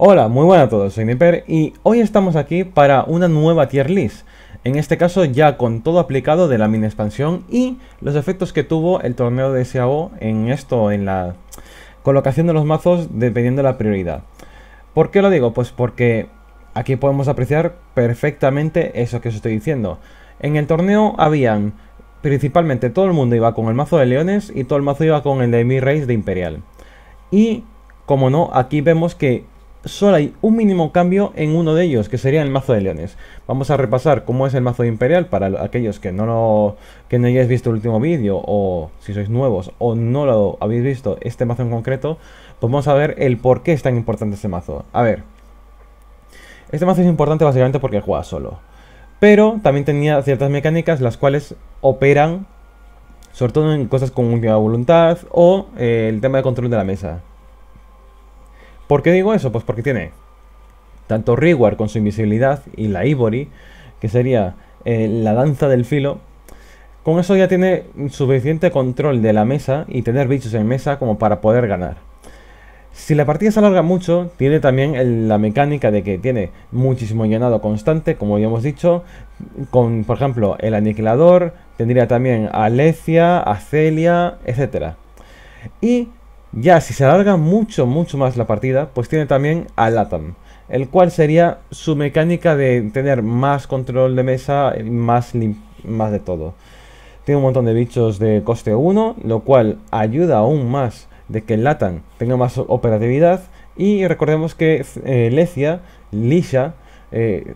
Hola, muy buenas a todos, soy Niper y hoy estamos aquí para una nueva tier list. En este caso ya con todo aplicado de la mini expansión y los efectos que tuvo el torneo de SAO en esto, en la colocación de los mazos dependiendo de la prioridad. ¿Por qué lo digo? Pues porque aquí podemos apreciar perfectamente eso que os estoy diciendo. En el torneo habían principalmente todo el mundo iba con el mazo de leones y todo el mazo iba con el de mi race de imperial. Y como no, aquí vemos que solo hay un mínimo cambio en uno de ellos, que sería el mazo de leones. Vamos a repasar cómo es el mazo de Imperial para aquellos que no que no hayáis visto el último vídeo, o si sois nuevos, o no lo habéis visto, este mazo en concreto, pues vamos a ver el por qué es tan importante este mazo. A ver, este mazo es importante básicamente porque juega solo. Pero también tenía ciertas mecánicas las cuales operan, sobre todo en cosas con última voluntad, o eh, el tema de control de la mesa. ¿Por qué digo eso? Pues porque tiene tanto Reward con su invisibilidad y la Ivory, que sería eh, la danza del filo. Con eso ya tiene suficiente control de la mesa y tener bichos en mesa como para poder ganar. Si la partida se alarga mucho, tiene también la mecánica de que tiene muchísimo llenado constante, como ya hemos dicho, con, por ejemplo, el aniquilador, tendría también a Lecia, a Celia, etc. Y ya, si se alarga mucho, mucho más la partida, pues tiene también a Latam, el cual sería su mecánica de tener más control de mesa, más, más de todo. Tiene un montón de bichos de coste 1, lo cual ayuda aún más de que Latam tenga más operatividad. Y recordemos que eh, Lecia, Lisha, eh,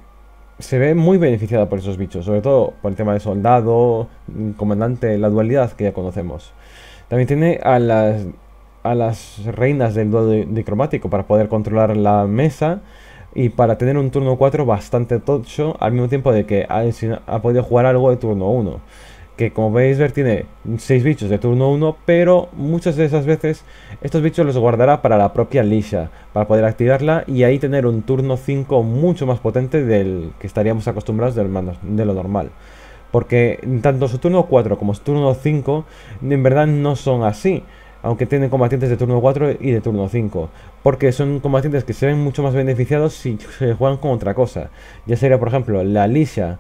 se ve muy beneficiada por esos bichos, sobre todo por el tema de soldado, mm, comandante, la dualidad que ya conocemos. También tiene a las a las reinas del duelo dicromático para poder controlar la mesa y para tener un turno 4 bastante tocho al mismo tiempo de que ha, podido jugar algo de turno 1 que como veis ver tiene 6 bichos de turno 1, pero muchas de esas veces estos bichos los guardará para la propia Lisha, para poder activarla y ahí tener un turno 5 mucho más potente del que estaríamos acostumbrados de lo normal. Porque tanto su turno 4 como su turno 5 en verdad no son así aunque tienen combatientes de turno 4 y de turno 5, porque son combatientes que se ven mucho más beneficiados si se juegan con otra cosa. Ya sería, por ejemplo, la Lisha,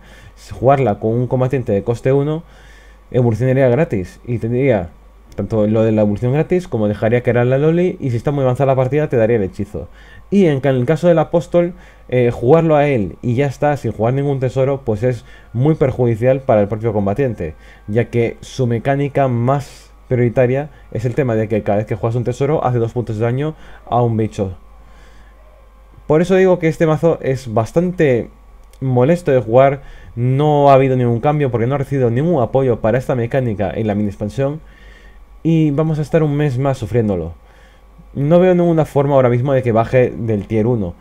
jugarla con un combatiente de coste 1, evolucionaría gratis y tendría tanto lo de la evolución gratis como dejaría que era la Loli y si está muy avanzada la partida te daría el hechizo. Y en el caso del apóstol, eh, jugarlo a él y ya está sin jugar ningún tesoro pues es muy perjudicial para el propio combatiente, ya que su mecánica más prioritaria es el tema de que cada vez que juegas un tesoro hace dos puntos de daño a un bicho. Por eso digo que este mazo es bastante molesto de jugar, no ha habido ningún cambio porque no ha recibido ningún apoyo para esta mecánica en la mini expansión y vamos a estar un mes más sufriéndolo. No veo ninguna forma ahora mismo de que baje del tier 1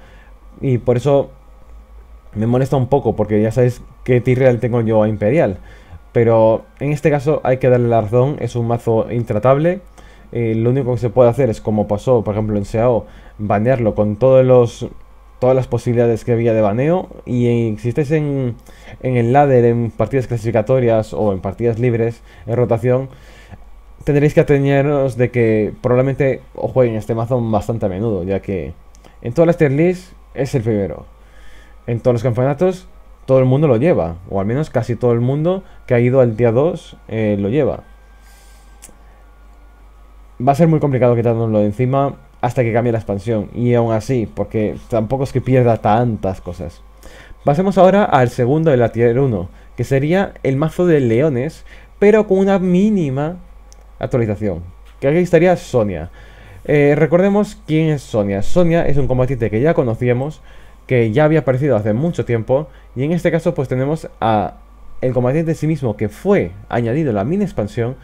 y por eso me molesta un poco porque ya sabéis qué tier real tengo yo a Imperial. Pero en este caso hay que darle la razón, es un mazo intratable. Eh, lo único que se puede hacer es, como pasó, por ejemplo, en SEAO, banearlo con todos los, todas las posibilidades que había de baneo. Y si estáis en, el ladder, en partidas clasificatorias o en partidas libres, en rotación, tendréis que ateneros de que probablemente os jueguen este mazo bastante a menudo, ya que en todas las tier lists es el primero. En todos los campeonatos todo el mundo lo lleva, o al menos casi todo el mundo que ha ido al día 2 eh, lo lleva. Va a ser muy complicado quitárnoslo de encima hasta que cambie la expansión, y aún así, porque tampoco es que pierda tantas cosas. Pasemos ahora al segundo de la tier 1, que sería el mazo de leones, pero con una mínima actualización. Que aquí estaría Sonia. Eh, recordemos quién es Sonia. Sonia es un combatiente que ya conocíamos, que ya había aparecido hace mucho tiempo, y en este caso pues tenemos a el combatiente en sí mismo que fue añadido a la mini expansión,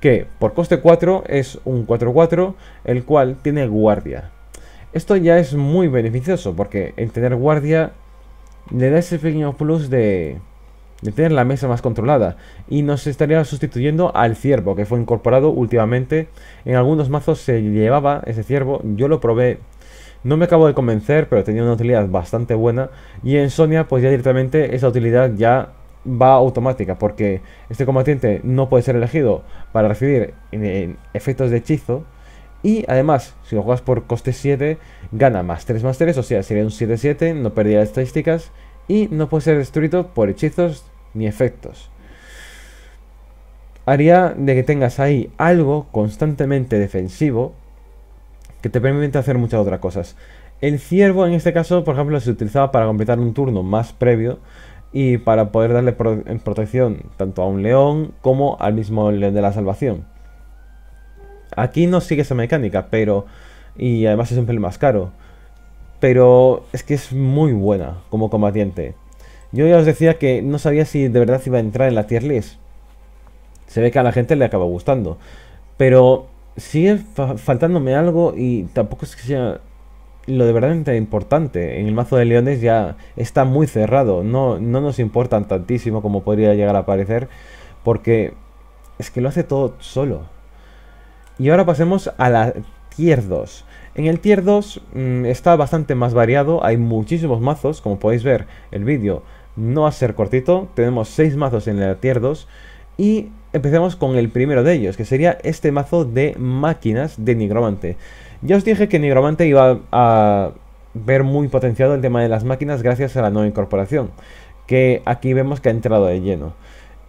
que por coste 4 es un 4-4, el cual tiene guardia. Esto ya es muy beneficioso, porque el tener guardia le da ese pequeño plus de, de tener la mesa más controlada y nos estaría sustituyendo al ciervo que fue incorporado últimamente en algunos mazos se llevaba ese ciervo yo lo probé no me acabo de convencer, pero tenía una utilidad bastante buena. Y en Sonia, pues ya directamente esa utilidad ya va automática, porque este combatiente no puede ser elegido para recibir efectos de hechizo. Y además, si lo juegas por coste 7, gana más 3 más 3, o sea, sería un 7-7, no perdía estadísticas. Y no puede ser destruido por hechizos ni efectos haría de que tengas ahí algo constantemente defensivo que te permite hacer muchas otras cosas. El ciervo en este caso, por ejemplo, se utilizaba para completar un turno más previo y para poder darle eh, protección tanto a un león como al mismo león de la salvación. Aquí no sigue esa mecánica, pero... Y además es un pelín más caro. Pero es que es muy buena como combatiente. Yo ya os decía que no sabía si de verdad iba a entrar en la tier list. Se ve que a la gente le acaba gustando. Pero sigue faltándome algo y tampoco es que sea lo de verdad importante. En el mazo de leones ya está muy cerrado. No, no nos importan tantísimo como podría llegar a parecer. Porque es que lo hace todo solo. Y ahora pasemos a la tier 2. En el tier 2 mm, está bastante más variado. Hay muchísimos mazos. Como podéis ver, el vídeo no va a ser cortito. Tenemos 6 mazos en la tier 2. Y empecemos con el primero de ellos, que sería este mazo de máquinas de Nigromante. Ya os dije que Nigromante iba a ver muy potenciado el tema de las máquinas gracias a la nueva incorporación, que aquí vemos que ha entrado de lleno.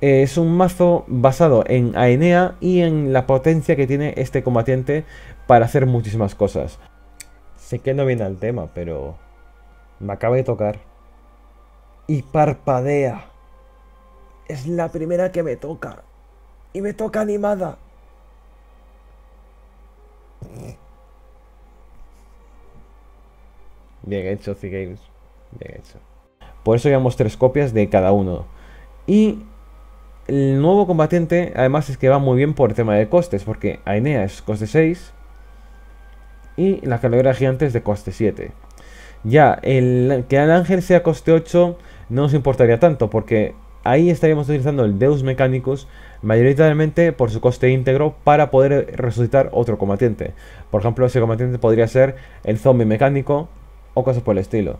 Eh, es un mazo basado en Aenea y en la potencia que tiene este combatiente para hacer muchísimas cosas. Sé que no viene al tema, pero me acaba de tocar. Y parpadea. Es la primera que me toca y me toca animada. Bien hecho, C Games. Bien hecho. Por eso llevamos tres copias de cada uno. Y el nuevo combatiente, además, es que va muy bien por el tema de costes, porque Aenea es coste 6 y la calavera gigante es de coste 7. Ya, el, que el ángel sea coste 8 no nos importaría tanto, porque ahí estaríamos utilizando el Deus Mechanicus mayoritariamente por su coste íntegro para poder resucitar otro combatiente. Por ejemplo, ese combatiente podría ser el zombie mecánico o cosas por el estilo.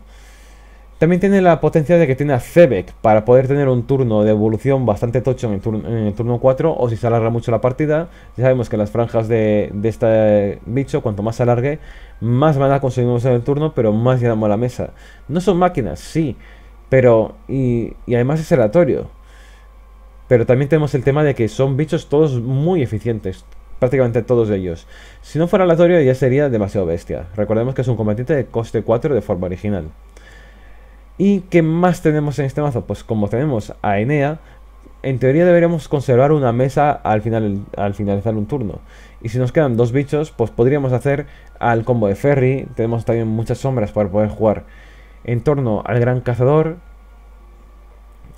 También tiene la potencia de que tiene a Zebek para poder tener un turno de evolución bastante tocho en el, turno, 4 o si se alarga mucho la partida. Ya sabemos que las franjas de, este bicho, cuanto más se alargue, más mana conseguimos en el turno, pero más a la mesa. No son máquinas, sí, pero, y, además es aleatorio. Pero también tenemos el tema de que son bichos todos muy eficientes, prácticamente todos ellos. Si no fuera aleatorio ya sería demasiado bestia. Recordemos que es un combatiente de coste 4 de forma original. ¿Y qué más tenemos en este mazo? Pues como tenemos a Enea, en teoría deberíamos conservar una mesa al, final, al finalizar un turno. Y si nos quedan dos bichos, pues podríamos hacer al combo de Ferry. Tenemos también muchas sombras para poder jugar en torno al gran cazador.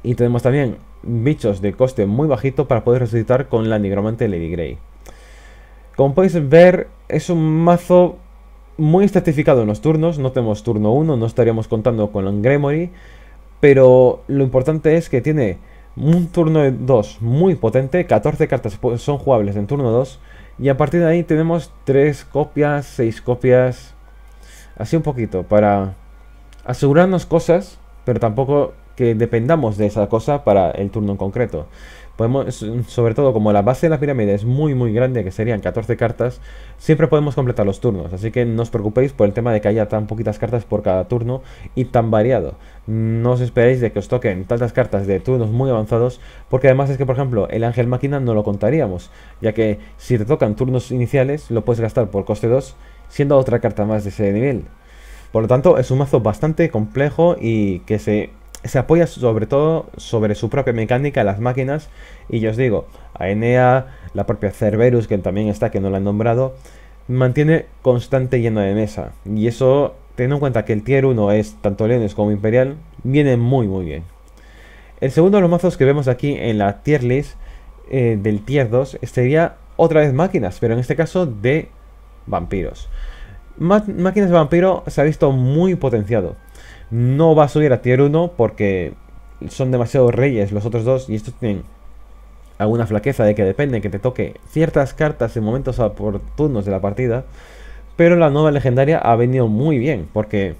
Y tenemos también bichos de coste muy bajito para poder resucitar con la nigromante Lady Grey. Como podéis ver, es un mazo muy estratificado en los turnos. No tenemos turno 1, no estaríamos contando con Gremory. Pero lo importante es que tiene un turno 2 muy potente. 14 cartas son jugables en turno 2. Y a partir de ahí tenemos 3 copias, 6 copias. Así un poquito para asegurarnos cosas, pero tampoco que dependamos de esa cosa para el turno en concreto. Podemos, sobre todo como la base de la pirámide es muy muy grande, que serían 14 cartas, siempre podemos completar los turnos, así que no os preocupéis por el tema de que haya tan poquitas cartas por cada turno y tan variado. No os esperéis de que os toquen tantas cartas de turnos muy avanzados, porque además es que por ejemplo el ángel máquina no lo contaríamos, ya que si te tocan turnos iniciales lo puedes gastar por coste 2, siendo otra carta más de ese nivel, por lo tanto, es un mazo bastante complejo y que se, apoya sobre todo sobre su propia mecánica, las máquinas. Y yo os digo, Aenea, la propia Cerberus, que también está, que no la han nombrado, mantiene constante lleno de mesa. Y eso, teniendo en cuenta que el tier 1 es tanto Leones como Imperial, viene muy muy bien. El segundo de los mazos que vemos aquí en la tier list eh, del tier 2 sería otra vez máquinas, pero en este caso de vampiros. Máquinas de Vampiro se ha visto muy potenciado. No va a subir a tier 1 porque son demasiado reyes los otros dos y estos tienen alguna flaqueza de que depende que te toque ciertas cartas en momentos oportunos de la partida. Pero la nueva legendaria ha venido muy bien porque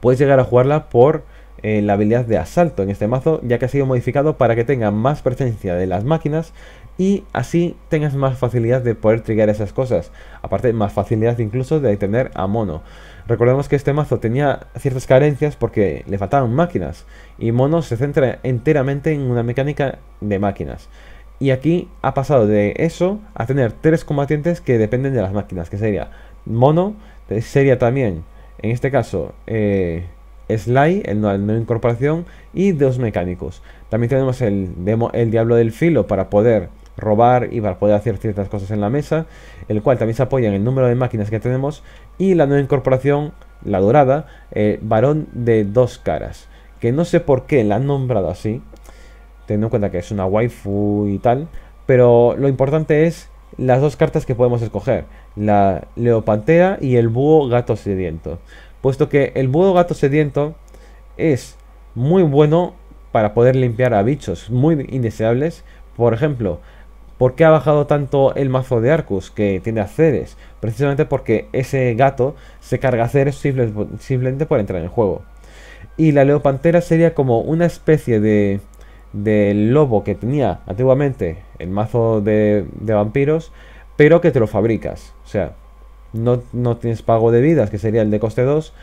puedes llegar a jugarla por eh, la habilidad de asalto en este mazo, ya que ha sido modificado para que tenga más presencia de las máquinas y así tengas más facilidad de poder trigger esas cosas. Aparte, más facilidad incluso de tener a mono. Recordemos que este mazo tenía ciertas carencias porque le faltaban máquinas y mono se centra enteramente en una mecánica de máquinas. Y aquí ha pasado de eso a tener tres combatientes que dependen de las máquinas, que sería mono, eh, sería también, en este caso, eh, Sly, el no, incorporación, y dos mecánicos. También tenemos el, demo, el Diablo del Filo para poder robar y para poder hacer ciertas cosas en la mesa, el cual también se apoya en el número de máquinas que tenemos y la nueva incorporación, la dorada, eh, varón de dos caras, que no sé por qué la han nombrado así, teniendo en cuenta que es una waifu y tal, pero lo importante es las dos cartas que podemos escoger, la leopantera y el búho gato sediento, puesto que el búho gato sediento es muy bueno para poder limpiar a bichos muy indeseables, por ejemplo, ¿Por qué ha bajado tanto el mazo de Arcus que tiene a Precisamente porque ese gato se carga aceres simplemente por entrar en el juego. Y la Leopantera sería como una especie de, de lobo que tenía antiguamente el mazo de, vampiros, pero que te lo fabricas. O sea, no, no tienes pago de vidas, que sería el de coste 2.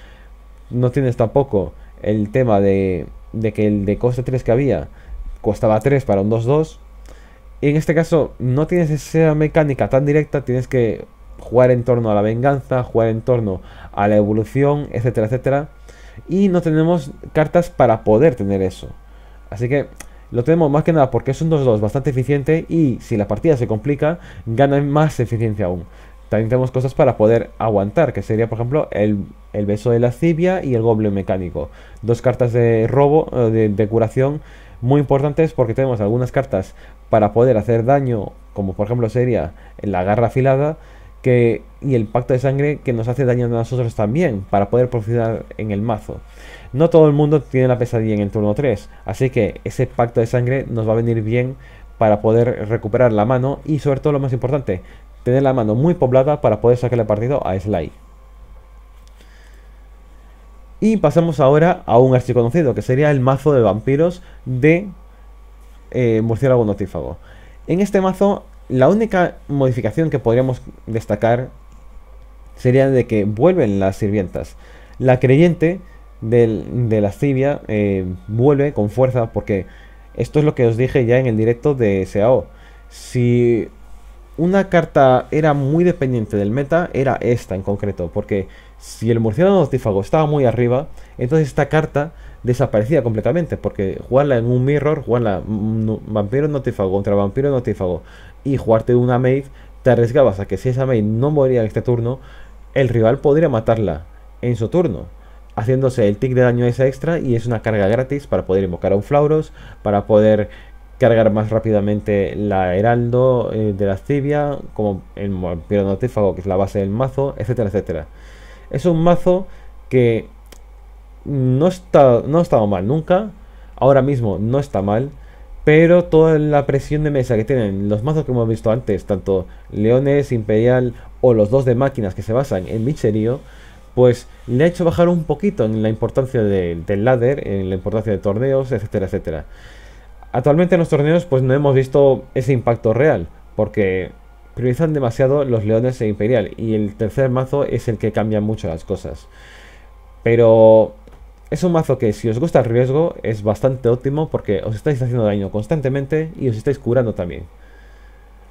No tienes tampoco el tema de, de que el de coste 3 que había costaba 3 para un 2-2 en este caso no tienes esa mecánica tan directa, tienes que jugar en torno a la venganza, jugar en torno a la evolución, etcétera, etcétera. Y no tenemos cartas para poder tener eso. Así que lo tenemos más que nada porque es un 2-2 bastante eficiente y si la partida se complica, gana más eficiencia aún. También tenemos cosas para poder aguantar, que sería por ejemplo el, beso de la civia y el goble mecánico. Dos cartas de robo, eh, de, de curación muy importantes porque tenemos algunas cartas para poder hacer daño, como por ejemplo sería la garra afilada que, y el pacto de sangre que nos hace daño a nosotros también, para poder profitar en el mazo. No todo el mundo tiene la pesadilla en el turno 3, así que ese pacto de sangre nos va a venir bien para poder recuperar la mano y sobre todo lo más importante, tener la mano muy poblada para poder sacarle partido a Sly. Y pasamos ahora a un archiconocido, que sería el mazo de vampiros de eh, murciélago notífago. En este mazo, la única modificación que podríamos destacar sería de que vuelven las sirvientas. La creyente de la Cibia eh, vuelve con fuerza porque esto es lo que os dije ya en el directo de SAO. Si una carta era muy dependiente del meta, era esta en concreto, porque si el murciélago notífago estaba muy arriba, entonces esta carta Desaparecía completamente, porque jugarla en un mirror, jugarla mm, vampiro notífago contra vampiro notífago y jugarte una maid, te arriesgabas a que si esa maid no moría en este turno, el rival podría matarla en su turno, haciéndose el tick de daño esa extra y es una carga gratis para poder invocar a un Flauros, para poder cargar más rápidamente la heraldo eh, de la Civia, como el vampiro notífago que es la base del mazo, etcétera, etcétera. Es un mazo que no, está, no ha estado mal nunca. Ahora mismo no está mal. Pero toda la presión de mesa que tienen los mazos que hemos visto antes, tanto Leones, Imperial o los dos de máquinas que se basan en Micherio, pues le ha hecho bajar un poquito en la importancia del ladder, en la importancia de torneos, etcétera, etcétera. Actualmente en los torneos pues no hemos visto ese impacto real, porque priorizan demasiado los Leones e Imperial, y el tercer mazo es el que cambia mucho las cosas. Pero es un mazo que si os gusta el riesgo es bastante óptimo porque os estáis haciendo daño constantemente y os estáis curando también.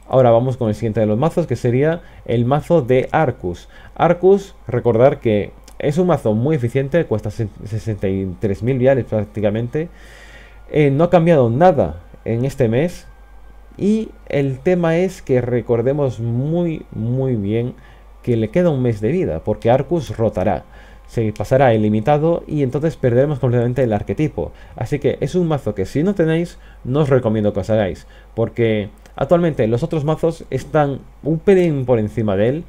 Ahora vamos con el siguiente de los mazos que sería el mazo de Arcus. Arcus, recordar que es un mazo muy eficiente, cuesta 63.000 viales prácticamente. Eh, no ha cambiado nada en este mes. Y el tema es que recordemos muy, muy bien que le queda un mes de vida, porque Arcus rotará se pasará a ilimitado y entonces perderemos completamente el arquetipo. Así que es un mazo que si no tenéis, no os recomiendo que os hagáis, porque actualmente los otros mazos están un pelín por encima de él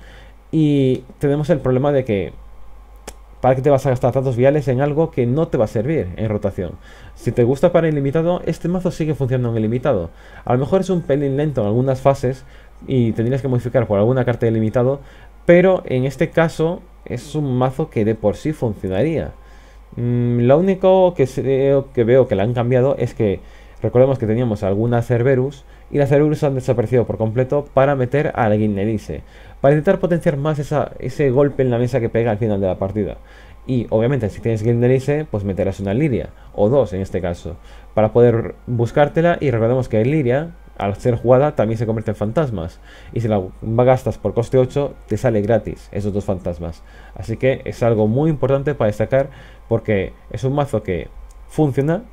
y tenemos el problema de que ¿Para qué te vas a gastar datos viales en algo que no te va a servir en rotación? Si te gusta para ilimitado, este mazo sigue funcionando en ilimitado. A lo mejor es un pelín lento en algunas fases y tendrías que modificar por alguna carta de ilimitado, pero en este caso es un mazo que de por sí funcionaría. Mm, lo único que, eh, que veo que le han cambiado es que recordemos que teníamos alguna Cerberus y las Cerberus han desaparecido por completo para meter a la para intentar potenciar más ese golpe en la mesa que pega al final de la partida. Y obviamente si tienes lice pues meterás una Liria, o dos en este caso, para poder buscártela y recordemos que hay Liria al ser jugada también se convierte en fantasmas. Y si la gastas por coste 8, te sale gratis esos dos fantasmas. Así que es algo muy importante para destacar porque es un mazo que funciona,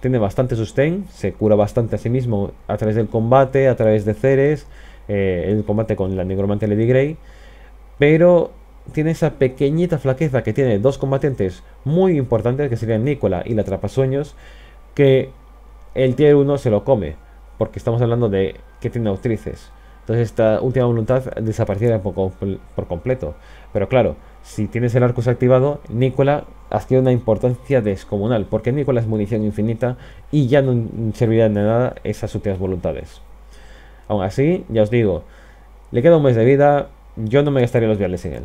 tiene bastante sustain, se cura bastante a sí mismo a través del combate, a través de Ceres, eh, el combate con la Negromante Lady Grey, pero tiene esa pequeñita flaqueza que tiene dos combatientes muy importantes que serían Nicola y la Trapasueños, que el tier 1 se lo come porque estamos hablando de que tiene autrices Entonces esta última voluntad desapareciera por, completo. Pero claro, si tienes el Arcus activado, Nicola adquiere una importancia descomunal, porque Nicola es munición infinita y ya no servirá de nada esas últimas voluntades. Aún así, ya os digo, le queda un mes de vida, yo no me gastaría los viales en él.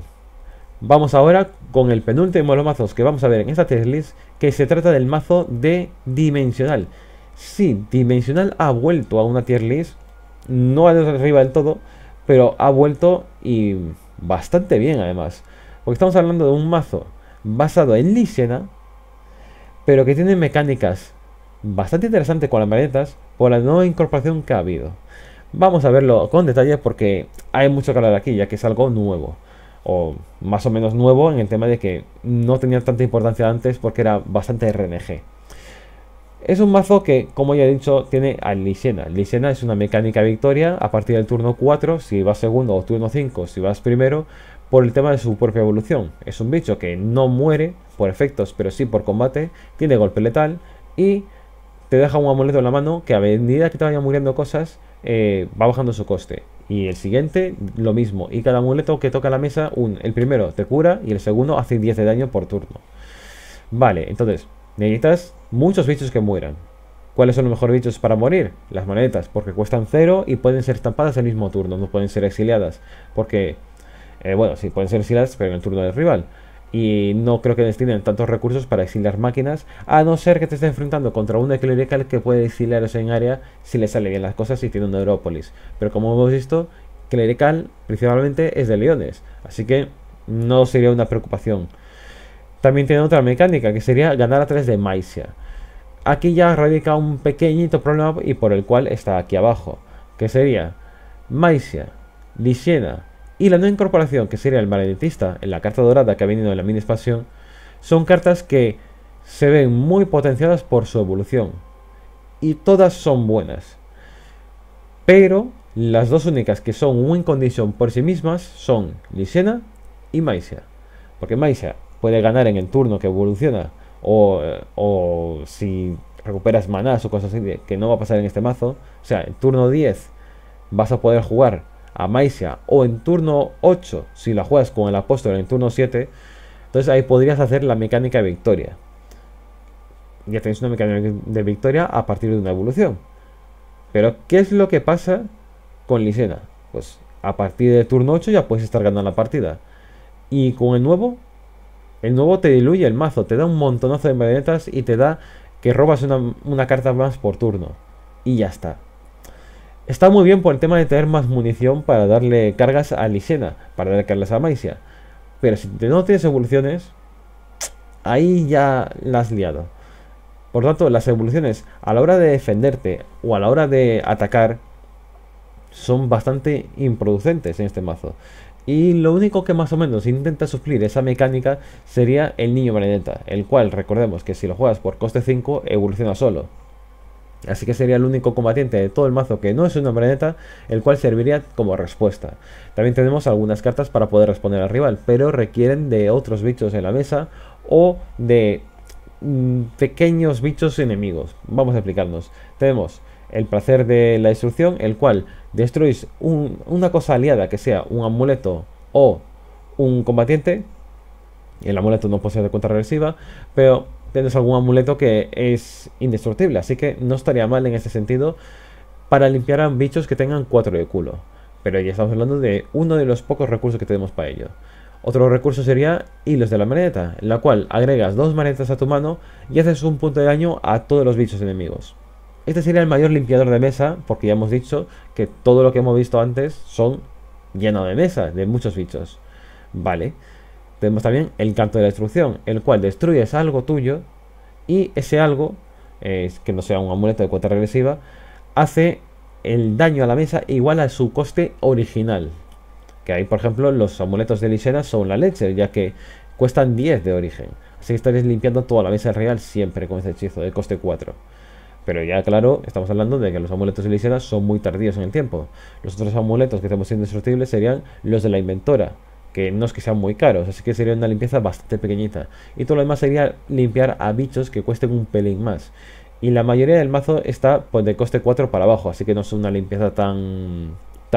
Vamos ahora con el penúltimo de los mazos que vamos a ver en esta tier list, que se trata del mazo de Dimensional, Sí, Dimensional ha vuelto a una tier list. No arriba del todo, pero ha vuelto y bastante bien además. Porque estamos hablando de un mazo basado en Lysena, pero que tiene mecánicas bastante interesantes con las maletas por la nueva incorporación que ha habido. Vamos a verlo con detalles porque hay mucho que hablar aquí, ya que es algo nuevo. O más o menos nuevo en el tema de que no tenía tanta importancia antes porque era bastante RNG. Es un mazo que, como ya he dicho, tiene a Lysena, Lysena es una mecánica victoria a partir del turno 4, si vas segundo, o turno 5, si vas primero, por el tema de su propia evolución. Es un bicho que no muere por efectos, pero sí por combate, tiene golpe letal y te deja un amuleto en la mano que a medida que te vayan muriendo cosas, eh, va bajando su coste. Y el siguiente, lo mismo. Y cada amuleto que toca la mesa, el primero te cura y el segundo hace 10 de daño por turno. Vale, entonces, Necesitas muchos bichos que mueran. ¿Cuáles son los mejores bichos para morir? Las monedas, porque cuestan cero y pueden ser estampadas el mismo turno, no pueden ser exiliadas. Porque, eh, bueno, sí, pueden ser exiliadas, pero en el turno del rival. Y no creo que destinen tantos recursos para exiliar máquinas, a no ser que te estés enfrentando contra una clerical que puede exiliaros en área si le salen bien las cosas y tiene un Neurópolis. Pero como hemos visto, clerical principalmente es de leones, así que no sería una preocupación. También tiene otra mecánica que sería ganar a tres de Maisia. Aquí ya radica un pequeñito problema y por el cual está aquí abajo, que sería Maisia, Lisiena y la nueva incorporación que sería el magnetista en la carta dorada que ha venido en la mini expansión, son cartas que se ven muy potenciadas por su evolución y todas son buenas. Pero las dos únicas que son win condition por sí mismas son Lysena y Maisia. Porque Maisia puede ganar en el turno que evoluciona. O, eh, o si recuperas manás o cosas así, que no va a pasar en este mazo. O sea, en turno 10 vas a poder jugar a Maisia. O en turno 8, si la juegas con el apóstol en turno 7. Entonces ahí podrías hacer la mecánica de victoria. Ya tenéis una mecánica de victoria a partir de una evolución. Pero ¿qué es lo que pasa con Lisena? Pues a partir de turno 8 ya puedes estar ganando la partida. Y con el nuevo el nuevo te diluye el mazo, te da un montonazo de marionetas y te da que robas una, carta más por turno. Y ya está. Está muy bien por el tema de tener más munición para darle cargas a Lisena, para darle cargas a Maisia. Pero si no tienes evoluciones, ahí ya las has liado. Por tanto, las evoluciones a la hora de defenderte o a la hora de atacar son bastante improducentes en este mazo. Y lo único que más o menos intenta suplir esa mecánica sería el niño marioneta, el cual recordemos que si lo juegas por coste 5 evoluciona solo. Así que sería el único combatiente de todo el mazo que no es una marioneta, el cual serviría como respuesta. También tenemos algunas cartas para poder responder al rival, pero requieren de otros bichos en la mesa o de mm, pequeños bichos enemigos. Vamos a explicarnos. Tenemos el placer de la destrucción, el cual destruís una cosa aliada que sea un amuleto o un combatiente. El amuleto no posee de cuenta regresiva, pero tienes algún amuleto que es indestructible, así que no estaría mal en ese sentido para limpiar a bichos que tengan 4 de culo. Pero ya estamos hablando de uno de los pocos recursos que tenemos para ello. Otro recurso sería hilos de la maneta, en la cual agregas dos manetas a tu mano y haces un punto de daño a todos los bichos enemigos. Este sería el mayor limpiador de mesa, porque ya hemos dicho que todo lo que hemos visto antes son lleno de mesas, de muchos bichos. Vale. Tenemos también el canto de la destrucción, el cual destruyes algo tuyo y ese algo, eh, que no sea un amuleto de cuota regresiva, hace el daño a la mesa igual a su coste original. Que ahí, por ejemplo, los amuletos de Lisena son la leche, ya que cuestan 10 de origen. Así que estaréis limpiando toda la mesa real siempre con ese hechizo de coste 4. Pero ya claro, estamos hablando de que los amuletos de son muy tardíos en el tiempo. Los otros amuletos que estamos indestructibles serían los de la inventora, que no es que sean muy caros, así que sería una limpieza bastante pequeñita. Y todo lo demás sería limpiar a bichos que cuesten un pelín más. Y la mayoría del mazo está pues, de coste 4 para abajo, así que no es una limpieza tan,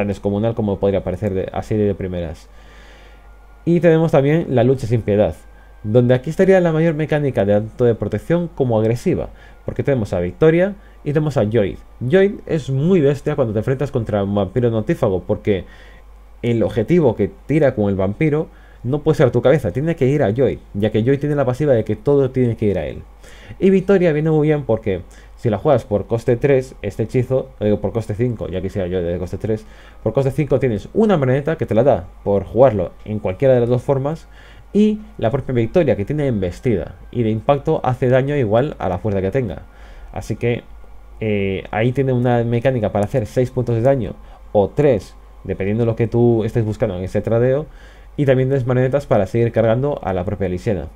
descomunal como podría parecer a serie de primeras. Y tenemos también la lucha sin piedad, donde aquí estaría la mayor mecánica de tanto de protección como agresiva, porque tenemos a Victoria y tenemos a Joy. Joy es muy bestia cuando te enfrentas contra un vampiro notífago porque el objetivo que tira con el vampiro no puede ser tu cabeza, tiene que ir a Joy, ya que Joy tiene la pasiva de que todo tiene que ir a él. Y Victoria viene muy bien porque si la juegas por coste 3, este hechizo, lo digo por coste 5, ya que sea yo de coste 3, por coste 5 tienes una maneta que te la da por jugarlo en cualquiera de las dos formas y la propia victoria que tiene embestida y de impacto hace daño igual a la fuerza que tenga. Así que eh, ahí tiene una mecánica para hacer 6 puntos de daño o 3, dependiendo de lo que tú estés buscando en ese tradeo. Y también tienes marionetas para seguir cargando a la propia Lisiana.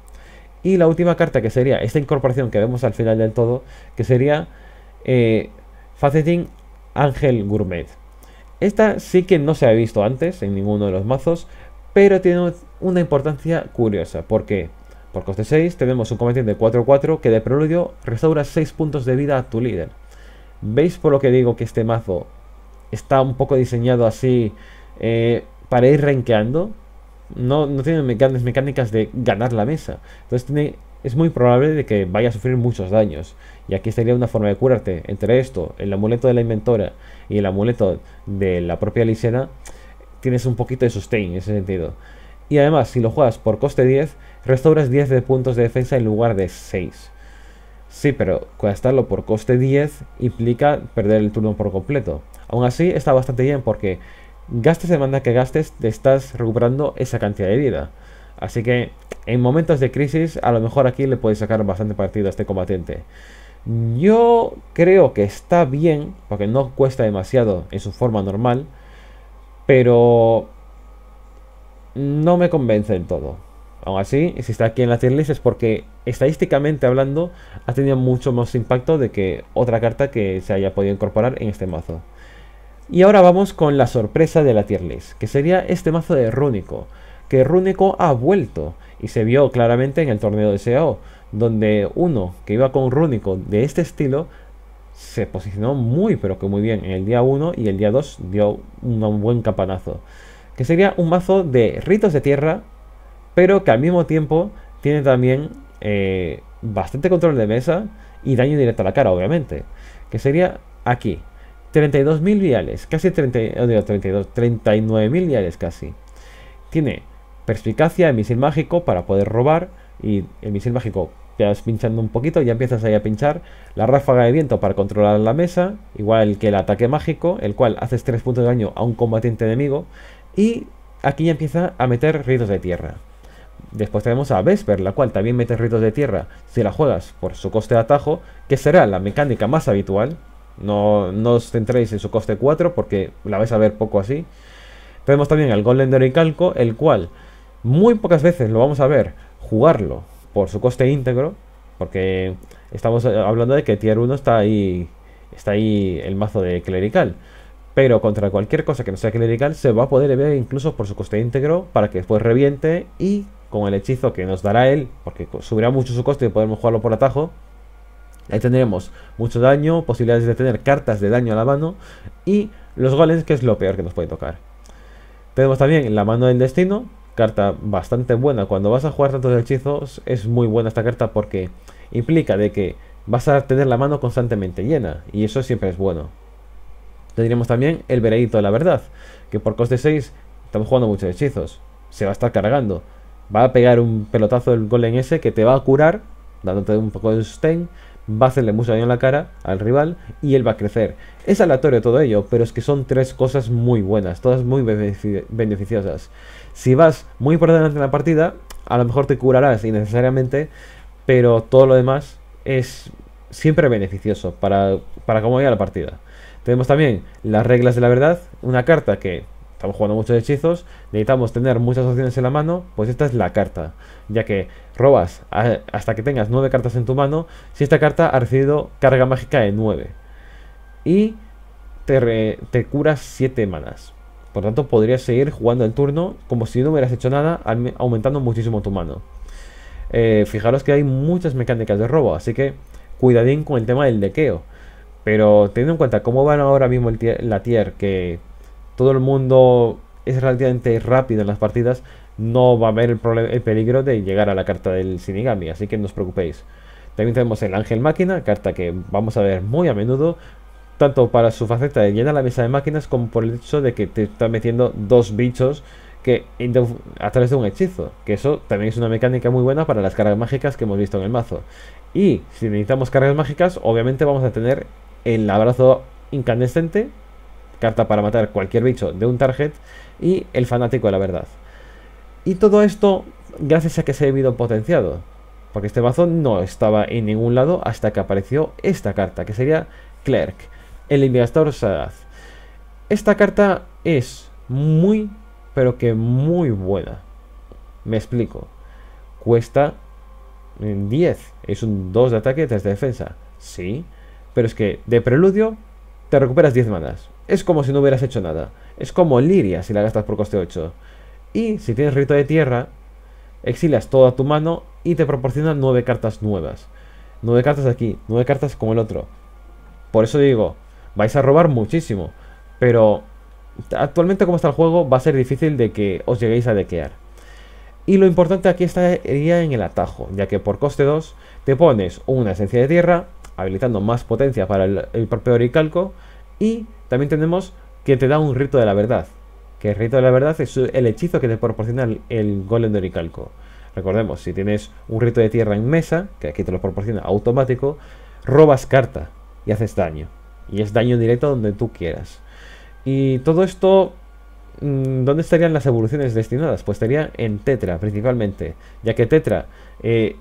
Y la última carta que sería esta incorporación que vemos al final del todo, que sería eh, Faceting Ángel Gourmet. Esta sí que no se ha visto antes en ninguno de los mazos, pero tiene una importancia curiosa. ¿Por qué? Por coste 6 tenemos un combatiente de 4-4 que de preludio restaura 6 puntos de vida a tu líder. ¿Veis por lo que digo que este mazo está un poco diseñado así eh, para ir renqueando? No, no tiene grandes mecánicas de ganar la mesa. Entonces tiene, es muy probable de que vaya a sufrir muchos daños. Y aquí sería una forma de curarte entre esto, el amuleto de la inventora y el amuleto de la propia Lisena tienes un poquito de sustain en ese sentido. Y además, si lo juegas por coste 10, restauras 10 de puntos de defensa en lugar de 6. Sí, pero gastarlo por coste 10 implica perder el turno por completo. Aún así, está bastante bien porque gastes de manda que gastes, te estás recuperando esa cantidad de vida. Así que en momentos de crisis, a lo mejor aquí le puedes sacar bastante partido a este combatiente. Yo creo que está bien, porque no cuesta demasiado en su forma normal. Pero no me convence en todo. Aún así, si está aquí en la tier list es porque estadísticamente hablando ha tenido mucho más impacto de que otra carta que se haya podido incorporar en este mazo. Y ahora vamos con la sorpresa de la tier list, que sería este mazo de Rúnico, que Rúnico ha vuelto y se vio claramente en el torneo de SEO, donde uno que iba con Rúnico de este estilo se posicionó muy pero que muy bien en el día 1 y el día 2 dio un buen campanazo. Que sería un mazo de ritos de tierra, pero que al mismo tiempo tiene también eh, bastante control de mesa y daño directo a la cara, obviamente. Que sería aquí. 32.000 viales, casi 30, 39.000 eh, viales casi. Tiene perspicacia, el misil mágico para poder robar y el misil mágico te vas pinchando un poquito, ya empiezas ahí a pinchar. La ráfaga de viento para controlar la mesa, igual que el ataque mágico, el cual haces 3 puntos de daño a un combatiente enemigo. Y aquí ya empieza a meter ritos de tierra. Después tenemos a Vesper, la cual también mete ritos de tierra si la juegas por su coste de atajo, que será la mecánica más habitual. No, no os centréis en su coste 4 porque la vais a ver poco así. Tenemos también al Golden Calco, el cual muy pocas veces lo vamos a ver jugarlo por su coste íntegro, porque estamos eh, hablando de que tier 1 está ahí, está ahí el mazo de clerical. Pero contra cualquier cosa que no sea clerical se va a poder ver incluso por su coste íntegro para que después reviente y con el hechizo que nos dará él, porque subirá mucho su coste y podremos jugarlo por atajo, Ahí tendremos mucho daño, posibilidades de tener cartas de daño a la mano y los golems, que es lo peor que nos puede tocar. Tenemos también la mano del destino, carta bastante buena. Cuando vas a jugar tantos hechizos es muy buena esta carta porque implica de que vas a tener la mano constantemente llena y eso siempre es bueno. Tendríamos también el veredito de la verdad, que por coste 6 estamos jugando muchos hechizos, se va a estar cargando. Va a pegar un pelotazo del golem ese que te va a curar, dándote un poco de sustain, va a hacerle mucho daño en la cara al rival y él va a crecer. Es aleatorio todo ello, pero es que son tres cosas muy buenas, todas muy beneficiosas. Si vas muy por delante en la partida, a lo mejor te curarás innecesariamente, pero todo lo demás es siempre beneficioso para, para cómo vaya la partida. Tenemos también las reglas de la verdad, una carta que estamos jugando muchos hechizos, necesitamos tener muchas opciones en la mano, pues esta es la carta, ya que robas hasta que tengas 9 cartas en tu mano si esta carta ha recibido carga mágica de 9. Y te, te curas 7 manas. Por lo tanto, podrías seguir jugando el turno como si no hubieras hecho nada, aumentando muchísimo tu mano. Eh, fijaros que hay muchas mecánicas de robo, así que cuidadín con el tema del dequeo. Pero teniendo en cuenta cómo van ahora mismo la tier, que todo el mundo es relativamente rápido en las partidas, no va a haber el, peligro de llegar a la carta del sinigami, así que no os preocupéis. También tenemos el Ángel Máquina, carta que vamos a ver muy a menudo, tanto para su faceta de llenar la mesa de máquinas como por el hecho de que te está metiendo dos bichos que a través de un hechizo, que eso también es una mecánica muy buena para las cargas mágicas que hemos visto en el mazo. Y si necesitamos cargas mágicas, obviamente vamos a tener el abrazo incandescente, carta para matar cualquier bicho de un target, y el fanático de la verdad. Y todo esto gracias a que se ha debido potenciado, porque este mazo no estaba en ningún lado hasta que apareció esta carta, que sería Clerk el investigador Sadaz. Esta carta es muy, pero que muy buena. Me explico. Cuesta 10. Mm, es un 2 de ataque, 3 de defensa. Sí. Pero es que de preludio te recuperas 10 manas. Es como si no hubieras hecho nada. Es como Liria si la gastas por coste 8. Y si tienes rito de tierra, exilias toda tu mano y te proporciona 9 cartas nuevas. 9 cartas aquí, 9 cartas como el otro. Por eso digo, vais a robar muchísimo. Pero actualmente como está el juego va a ser difícil de que os lleguéis a dequear. Y lo importante aquí estaría en el atajo, ya que por coste 2 te pones una esencia de tierra, habilitando más potencia para el, propio oricalco, y también tenemos que te da un rito de la verdad, que el rito de la verdad es el hechizo que te proporciona el golem de oricalco. Recordemos, si tienes un rito de tierra en mesa, que aquí te lo proporciona automático, robas carta y haces daño. Y es daño directo donde tú quieras. Y todo esto, mm, ¿dónde estarían las evoluciones destinadas? Pues estaría en Tetra principalmente, ya que Tetra, eh,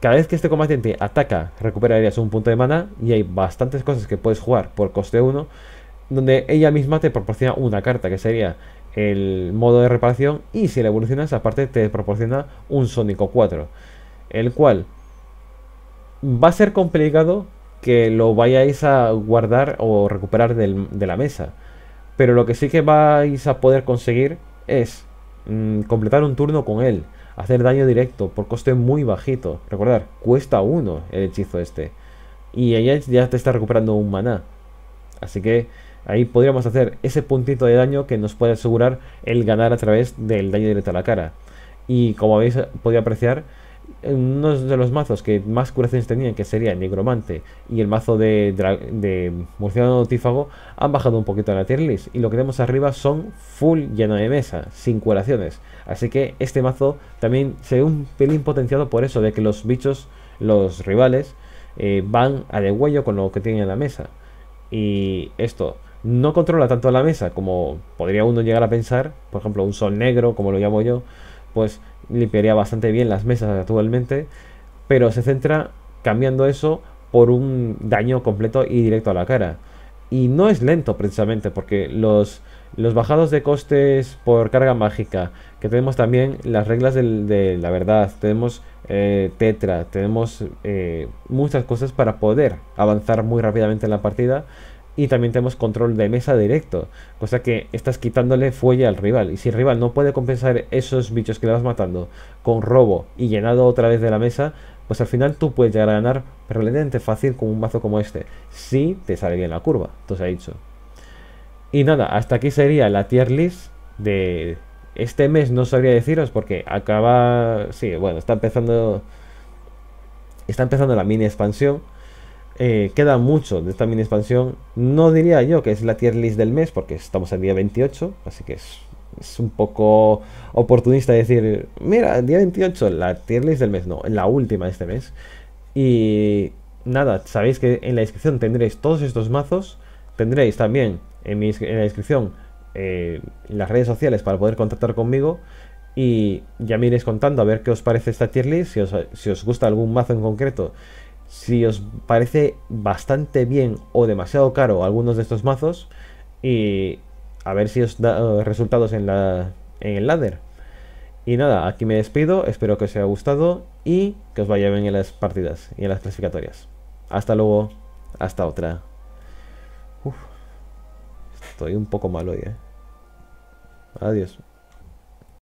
cada vez que este combatiente ataca, recuperarías un punto de mana y hay bastantes cosas que puedes jugar por coste 1, donde ella misma te proporciona una carta que sería el modo de reparación y si la evolucionas aparte te proporciona un Sónico 4, el cual va a ser complicado que lo vayáis a guardar o recuperar del, de la mesa. Pero lo que sí que vais a poder conseguir es mm, completar un turno con él, hacer daño directo por coste muy bajito. Recordar, cuesta uno el hechizo este. Y ella ya te está recuperando un maná. Así que ahí podríamos hacer ese puntito de daño que nos puede asegurar el ganar a través del daño directo a la cara. Y como habéis podido apreciar, uno de los mazos que más curaciones tenían, que sería el Nigromante y el mazo de, de Murciano Tífago, han bajado un poquito a la tier list. Y lo que tenemos arriba son full lleno de mesa, sin curaciones. Así que este mazo también se ve un pelín potenciado por eso, de que los bichos, los rivales, eh, van a de con lo que tienen en la mesa. Y esto no controla tanto la mesa como podría uno llegar a pensar, por ejemplo, un sol negro, como lo llamo yo, pues limpiaría bastante bien las mesas actualmente, pero se centra cambiando eso por un daño completo y directo a la cara. Y no es lento precisamente, porque los, los bajados de costes por carga mágica, que tenemos también las reglas de la verdad, tenemos eh, Tetra, tenemos eh, muchas cosas para poder avanzar muy rápidamente en la partida y también tenemos control de mesa directo, cosa que estás quitándole fuelle al rival. Y si el rival no puede compensar esos bichos que le vas matando con robo y llenado otra vez de la mesa, pues al final tú puedes llegar a ganar relativamente fácil con un mazo como este, si te sale bien la curva, se ha dicho. Y nada, hasta aquí sería la tier list de este mes, no sabría deciros porque acaba, sí, bueno, está empezando está empezando la mini expansión eh, queda mucho de esta mini expansión. No diría yo que es la tier list del mes, porque estamos el día 28, así que es, es un poco oportunista decir, mira, día 28, la tier list del mes, no, la última de este mes. Y nada, sabéis que en la descripción tendréis todos estos mazos, tendréis también en, mi, la descripción eh, las redes sociales para poder contactar conmigo. Y ya me iréis contando a ver qué os parece esta tier list, si os, si os gusta algún mazo en concreto si os parece bastante bien o demasiado caro algunos de estos mazos y a ver si os da eh, resultados en, la, en el ladder. Y nada, aquí me despido, espero que os haya gustado y que os vaya bien en las partidas y en las clasificatorias. Hasta luego, hasta otra. estoy un poco mal hoy, eh. Adiós.